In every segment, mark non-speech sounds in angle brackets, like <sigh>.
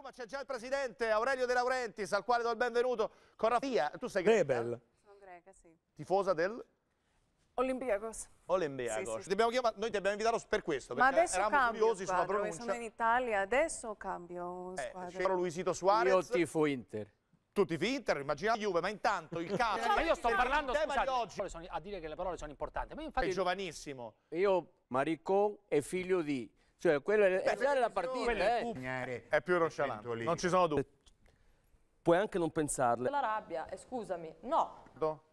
più, ma c'è già il presidente Aurelio De Laurentiis, al quale do il benvenuto. Corrafia, tu sei greca? Rebel. Sono greca, sì. Tifosa del? Olimpiakos. Olimpiakos. Sì, sì. noi ti abbiamo invitato per questo, Ma adesso eravamo cambio curiosi squadra, sulla pronuncia. sono in Italia, adesso cambio eh, squadra. Eh, Luisito Suarez. Io tifo Inter. Tutti i Inter, immagina Juve, ma intanto il <laughs> caso... ma io sto parlando, scusate, di oggi. a dire che le parole sono importanti. Ma infatti, è giovanissimo. Io, Maricò, è figlio di cioè, quello è, Beh, la partita, eh. eh. è, è più roscialante, non ci sono dubbi. Puoi anche non pensarle. La rabbia, eh, scusami, no. Do.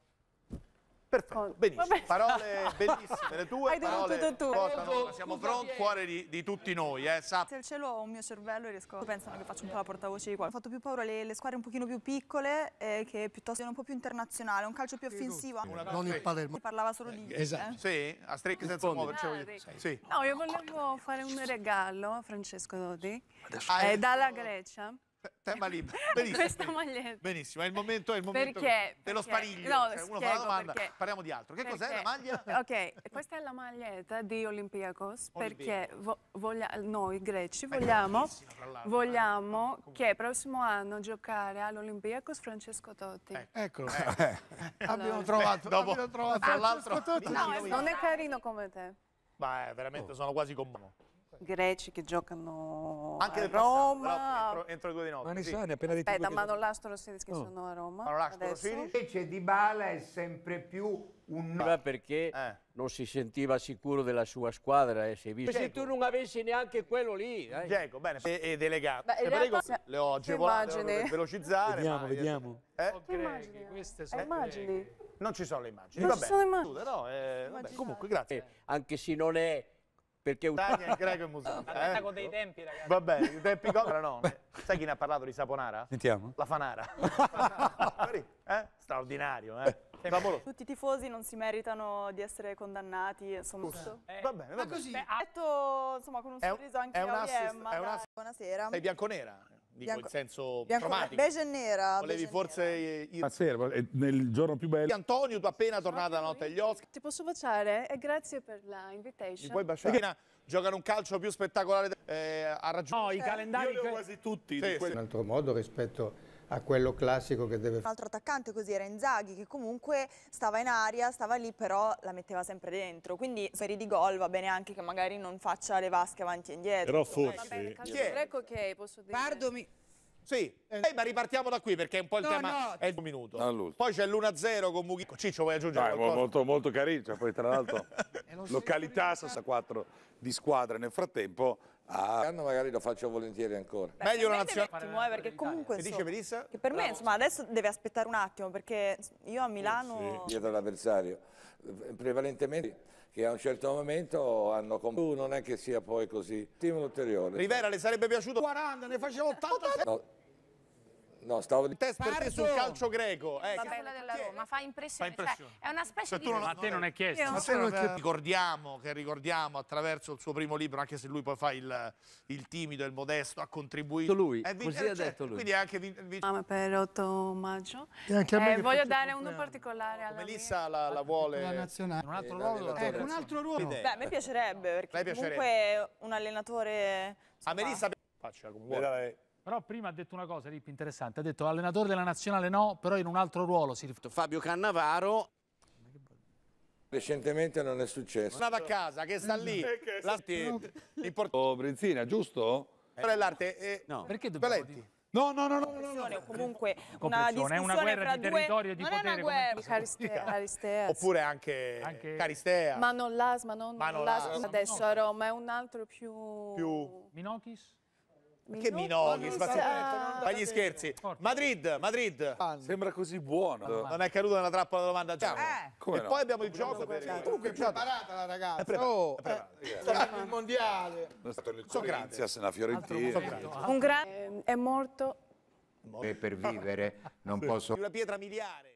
Perfetto, benissimo. Parole bellissime le tue, Hai parole tutto tu. siamo pronti, cuore di, di, tutti noi. Eh, Grazie al cielo ho un mio cervello e riesco, pensare che faccio un po' la portavoce di qua. Ho fatto più paura le, le squadre un pochino più piccole, eh, che piuttosto sono un po' più internazionale, un calcio più offensivo. Non il Palermo. Si parlava solo di... Eh, esatto. Eh? Sì, a streak senza muoverci. Ah, sì. No, io volevo fare un regalo a Francesco Dodi, Adesso. eh, ah, eh. dalla Grecia tema libero. <laughs> Benissimo. Questa maglietta. Benissimo, è il momento, è il momento perché, dello perché? spariglio. No, cioè, uno fa la domanda, perché. parliamo di altro. Che cos'è la maglia? <laughs> Ok, questa è la maglietta di Olympiakos perché vo voglia, noi greci vogliamo, eh. vogliamo eh. che prossimo anno giocare all'Olympiakos Francesco Totti. Eh. Eccolo. Eh. eh. abbiamo trovato, Beh, <laughs> dopo, abbiamo trovato Francesco Totti. No, non è carino come te. Ma eh, veramente oh. sono quasi commosso greci che giocano Anche a Roma. Passato, entro, entro, le due di notte. Manisani, sì. appena detto Aspetta, Manolastro Siris che sono a Roma. Manolastro Siris. Invece Di Bala è sempre più un... Perché eh. non si sentiva sicuro della sua squadra eh, si è visto. Se tu non avessi neanche quello lì... Eh. Diego, bene, e, e delegato. Beh, in realtà... Se... Le ho agevolate, le velocizzare. Vediamo, ma... vediamo. Eh? immagini, queste sono immagini. Non ci sono le immagini. Non vabbè. ci sono le immagini. No, eh, vabbè. Comunque, grazie. Eh, anche se non è perché Tania, greco e musanza. Aspetta eh? con dei tempi, ragazzi. Vabbè, i tempi cobra no. Sai chi ne ha parlato di Saponara? Sentiamo. La Fanara. <laughs> eh? Straordinario, eh? eh. Tutti i tifosi non si meritano di essere condannati, insomma. Eh, va bene, va bene. Così. Beh, ha detto, insomma, con un sorriso anche è un assist, Buonasera. Sei bianconera? Dico bianco, in senso bianco, traumatico. Beige e nera. Volevi forse... Nera. Il... Ma ah, serva, eh, nel giorno più bello. Antonio, tu appena tornata la notte agli Oscar. Ti posso baciare? E grazie per la invitation. Mi puoi baciare? Perché giocano un calcio più spettacolare. Eh, ha raggiunto... No, i calendari... Io li ho quasi tutti. Sì, sì. Un altro modo rispetto a quello classico che deve fare. Un altro attaccante così era Inzaghi che comunque stava in aria, stava lì però la metteva sempre dentro, quindi serie di gol va bene anche che magari non faccia le vasche avanti e indietro. Però forse... Vabbè, calcio greco ok, posso dire. Pardomi. Sì, eh, ma ripartiamo da qui perché è un po' il no, tema, no. è il minuto. poi c'è l'1-0 con Mughino. Ciccio vuoi aggiungere Dai, qualcosa? Molto, molto carino, cioè, poi tra l'altro <laughs> località, Sassa 4 di squadra nel frattempo Ah, magari lo faccio volentieri ancora. Beh, Meglio una nazionale. attimo, eh, perché comunque. Che dice Melissa? Che per me, insomma, adesso deve aspettare un attimo, perché io a Milano. Sì. Dietro l'avversario. Prevalentemente che a un certo momento hanno compiuto, non è che sia poi così. Timo ulteriore. Rivera le sarebbe piaciuto 40, ne faceva 80. No. No, stavo di test per te sul calcio greco. Eh, Vabbè, quella della Roma fa impressione. Fa cioè, impressione. Cioè, è una specie cioè, di. Non, ma te non è chiesto. Ma te non è... Ricordiamo che ricordiamo attraverso il suo primo libro, anche se lui poi fa il, il timido e il modesto, ha contribuito. Lui, è eh, così eh, cioè, ha detto lui. Quindi anche vi... Mama per 8 maggio. Eh, voglio dare uno particolare alla Melissa la, la vuole. La nazionale. Un altro eh, ruolo. Ecco, un altro ruolo. Beh, a me piacerebbe perché comunque un allenatore. A Melissa Faccia comunque. Però prima ha detto una cosa, Rip, interessante. Ha detto allenatore della nazionale no, però in un altro ruolo. Si... Fabio Cannavaro. Recentemente non è successo. Andava a casa, che sta lì. L'arte. Oh, Brenzina, giusto? Però eh. è l'arte. Eh, no. Perché dobbiamo Paletti. No, no, no, no, no, no, comunque una discussione è una guerra di due... territorio di non potere. Non è una guerra, come... Caristea, Caristea. Oppure anche, anche... Caristea. Ma non l'asma, ma non l'asma adesso a Roma, è un altro più... Più... Minokis? Minocchi. Che Minocchi, spazzato. gli scherzi. Madrid, Madrid. Anno. Sembra così buono. Non è caduto nella trappola della domanda già. Eh. E no? poi abbiamo il gioco. Comunque è preparata la ragazza. È preparata. Oh, è eh. preparata. Eh. il mondiale. È stato il Corinthians, la Fiorentina. Un grande ehm, è morto. E per vivere non posso. Una pietra miliare.